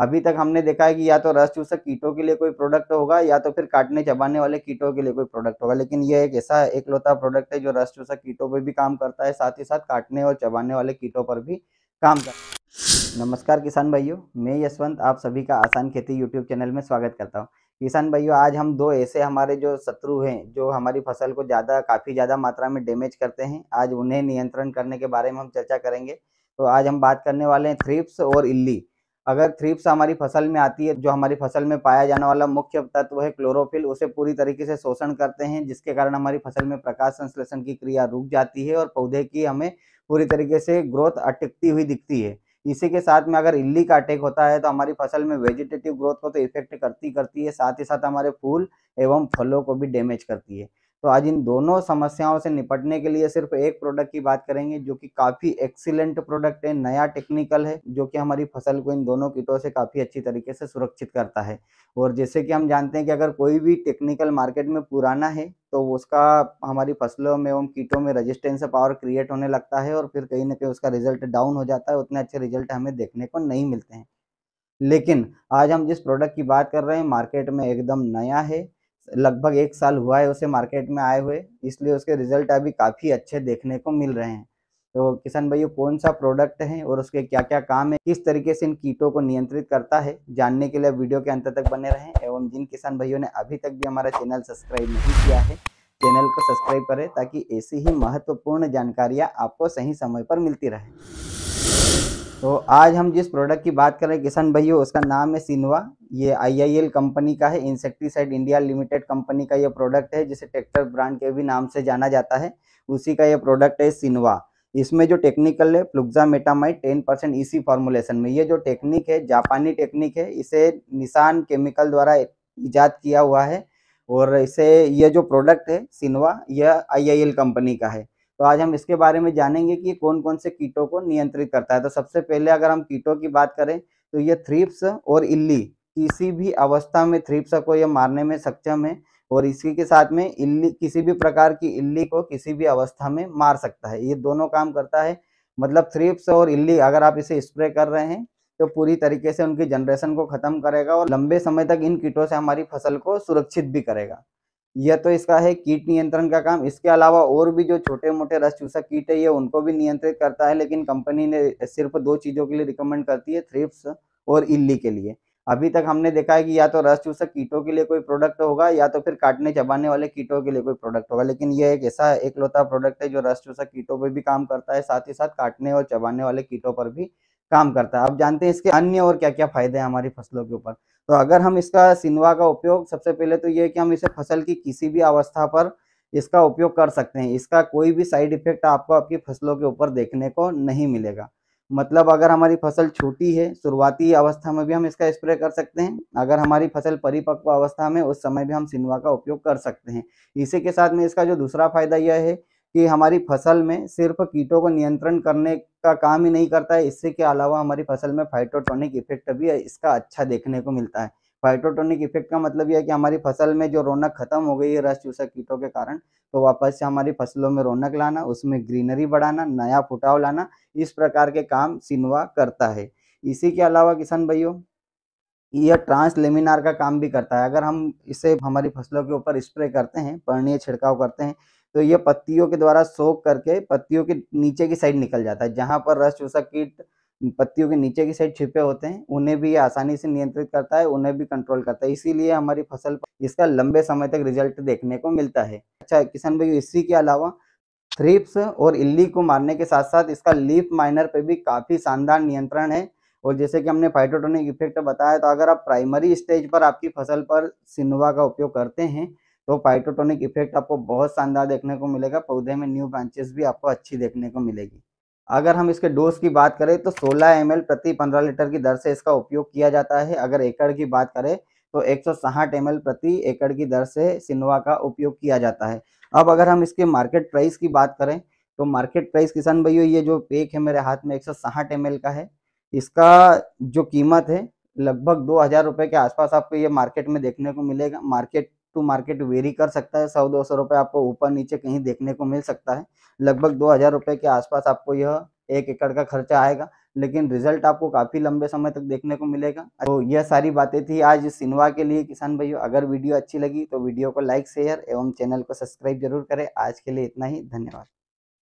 अभी तक हमने देखा है कि या तो रस चूसक कीटों के लिए कोई प्रोडक्ट होगा या तो फिर काटने चबाने वाले कीटों के लिए कोई प्रोडक्ट होगा लेकिन यह एक ऐसा एकलौता प्रोडक्ट है जो रस चूसक कीटों पर भी काम करता है साथ ही साथ काटने और चबाने वाले कीटों पर भी काम करता है नमस्कार किसान भाइयों मैं यशवंत आप सभी का आसान खेती यूट्यूब चैनल में स्वागत करता हूँ किसान भाइयों आज हम दो ऐसे हमारे जो शत्रु हैं जो हमारी फसल को ज़्यादा काफ़ी ज़्यादा मात्रा में डैमेज करते हैं आज उन्हें नियंत्रण करने के बारे में हम चर्चा करेंगे तो आज हम बात करने वाले हैं थ्रिप्स और इल्ली अगर थ्रिप्स हमारी फसल में आती है जो हमारी फसल में पाया जाने वाला मुख्य तत्व है क्लोरोफिल उसे पूरी तरीके से शोषण करते हैं जिसके कारण हमारी फसल में प्रकाश संश्लेषण की क्रिया रुक जाती है और पौधे की हमें पूरी तरीके से ग्रोथ अटकती हुई दिखती है इसी के साथ में अगर इल्ली का अटैक होता है तो हमारी फसल में वेजिटेटिव ग्रोथ को तो इफेक्ट करती करती है साथ ही साथ हमारे फूल एवं फलों को भी डैमेज करती है तो आज इन दोनों समस्याओं से निपटने के लिए सिर्फ एक प्रोडक्ट की बात करेंगे जो कि काफ़ी एक्सीलेंट प्रोडक्ट है नया टेक्निकल है जो कि हमारी फसल को इन दोनों कीटों से काफ़ी अच्छी तरीके से सुरक्षित करता है और जैसे कि हम जानते हैं कि अगर कोई भी टेक्निकल मार्केट में पुराना है तो उसका हमारी फसलों में एवं कीटों में रजिस्टेंस पावर क्रिएट होने लगता है और फिर कहीं ना कहीं उसका रिजल्ट डाउन हो जाता है उतने अच्छे रिजल्ट हमें देखने को नहीं मिलते हैं लेकिन आज हम जिस प्रोडक्ट की बात कर रहे हैं मार्केट में एकदम नया है लगभग एक साल हुआ है उसे मार्केट में आए हुए इसलिए उसके रिजल्ट अभी काफ़ी अच्छे देखने को मिल रहे हैं तो किसान भाई कौन सा प्रोडक्ट है और उसके क्या क्या काम है किस तरीके से इन कीटों को नियंत्रित करता है जानने के लिए वीडियो के अंत तक बने रहें एवं जिन किसान भाइयों ने अभी तक भी हमारा चैनल सब्सक्राइब नहीं किया है चैनल को सब्सक्राइब करें ताकि ऐसी ही महत्वपूर्ण जानकारियाँ आपको सही समय पर मिलती रहे तो आज हम जिस प्रोडक्ट की बात कर रहे हैं किसान भाइयों उसका नाम है सिनवा ये आईआईएल कंपनी का है इंसेक्टिसाइड इंडिया लिमिटेड कंपनी का ये प्रोडक्ट है जिसे ट्रैक्टर ब्रांड के भी नाम से जाना जाता है उसी का ये प्रोडक्ट है सिनवा इसमें जो टेक्निकल है फ्लुक्जा मेटामाइट टेन परसेंट ई फॉर्मुलेशन में ये जो टेक्निक है जापानी टेक्निक है इसे निशान केमिकल द्वारा ईजाद किया हुआ है और इसे ये जो प्रोडक्ट है सिनवा यह आई कंपनी का है तो आज हम इसके बारे में जानेंगे कि कौन कौन से कीटों को नियंत्रित करता है तो सबसे पहले अगर हम कीटों की बात करें तो ये थ्रिप्स और इल्ली किसी भी अवस्था में थ्रिप्स को यह मारने में सक्षम है और इसी के साथ में इल्ली किसी भी प्रकार की इल्ली को किसी भी अवस्था में मार सकता है ये दोनों काम करता है मतलब थ्रिप्स और इल्ली अगर आप इसे स्प्रे कर रहे हैं तो पूरी तरीके से उनकी जनरेशन को खत्म करेगा और लंबे समय तक इन कीटों से हमारी फसल को सुरक्षित भी करेगा यह तो इसका है कीट नियंत्रण का काम इसके अलावा और भी जो छोटे मोटे रस चूसक कीट है ये उनको भी नियंत्रित करता है लेकिन कंपनी ने सिर्फ दो चीज़ों के लिए रिकमेंड करती है थ्रिप्स और इल्ली के लिए अभी तक हमने देखा है कि या तो रस चूसक कीटों के लिए कोई प्रोडक्ट होगा या तो फिर काटने चबाने वाले कीटों के लिए कोई प्रोडक्ट होगा लेकिन यह एक ऐसा एकलौता प्रोडक्ट है जो रस चूसक कीटों पर भी काम करता है साथ ही साथ काटने और चबाने वाले कीटों पर भी काम करता है अब जानते हैं इसके अन्य और क्या क्या फायदे हैं हमारी फसलों के ऊपर तो अगर हम इसका सिनवा का उपयोग सबसे पहले तो ये कि हम इसे फसल की किसी भी अवस्था पर इसका उपयोग कर सकते हैं इसका कोई भी साइड इफेक्ट आपको आपकी फसलों के ऊपर देखने को नहीं मिलेगा मतलब अगर हमारी फसल छोटी है शुरुआती अवस्था में भी हम इसका स्प्रे कर सकते हैं अगर हमारी फसल परिपक्व अवस्था में उस समय भी हम सिनवा का उपयोग कर सकते हैं इसी के साथ में इसका जो दूसरा फायदा यह है कि हमारी फसल में सिर्फ कीटों को नियंत्रण करने का काम ही नहीं करता है इससे के अलावा हमारी फसल में फाइटोटोनिक इफेक्ट भी इसका अच्छा देखने को मिलता है फाइटोटोनिक इफेक्ट का मतलब यह है कि हमारी फसल में जो रौनक खत्म हो गई है रस चूसा कीटों के कारण तो वापस से हमारी फसलों में रौनक लाना उसमें ग्रीनरी बढ़ाना नया फुटाव लाना इस प्रकार के काम सिनवा करता है इसी के अलावा किसान भाइयों यह ट्रांसलेमिनार का काम भी करता है अगर हम इसे हमारी फसलों के ऊपर स्प्रे करते हैं पर्णीय छिड़काव करते हैं तो ये पत्तियों के द्वारा सोख करके पत्तियों के नीचे की साइड निकल जाता है जहाँ पर रस चूसा कीट पत्तियों के नीचे की साइड छिपे होते हैं उन्हें भी ये आसानी से नियंत्रित करता है उन्हें भी कंट्रोल करता है इसीलिए हमारी फसल पर इसका लंबे समय तक रिजल्ट देखने को मिलता है अच्छा किसान भाई इसी के अलावा थ्रिप्स और इल्ली को मारने के साथ साथ इसका लीफ माइनर पर भी काफ़ी शानदार नियंत्रण है और जैसे कि हमने फाइटोटोनिक इफेक्ट बताया तो अगर आप प्राइमरी स्टेज पर आपकी फसल पर सिन्वा का उपयोग करते हैं तो पाइटोटोनिक इफेक्ट आपको बहुत शानदार देखने को मिलेगा पौधे में न्यू ब्रांचेस भी आपको अच्छी देखने को मिलेगी अगर हम इसके डोज की बात करें तो 16 एम प्रति 15 लीटर की दर से इसका उपयोग किया जाता है अगर एकड़ की बात करें तो एक सौ प्रति एकड़ की दर से सिन्वा का उपयोग किया जाता है अब अगर हम इसके मार्केट प्राइस की बात करें तो मार्केट प्राइस किसान भैया ये जो पेक है मेरे हाथ में एक सौ का है इसका जो कीमत है लगभग दो हज़ार रुपए के आसपास आपको ये मार्केट में देखने को मिलेगा मार्केट टू मार्केट वेरी कर सकता है सौ दो सौ रुपये आपको ऊपर नीचे कहीं देखने को मिल सकता है लगभग दो हज़ार रुपये के आसपास आपको यह एक एकड़ का खर्चा आएगा लेकिन रिजल्ट आपको काफ़ी लंबे समय तक देखने को मिलेगा तो यह सारी बातें थी आज सिनवा के लिए किसान भाइयों अगर वीडियो अच्छी लगी तो वीडियो को लाइक शेयर एवं चैनल को सब्सक्राइब जरूर करें आज के लिए इतना ही धन्यवाद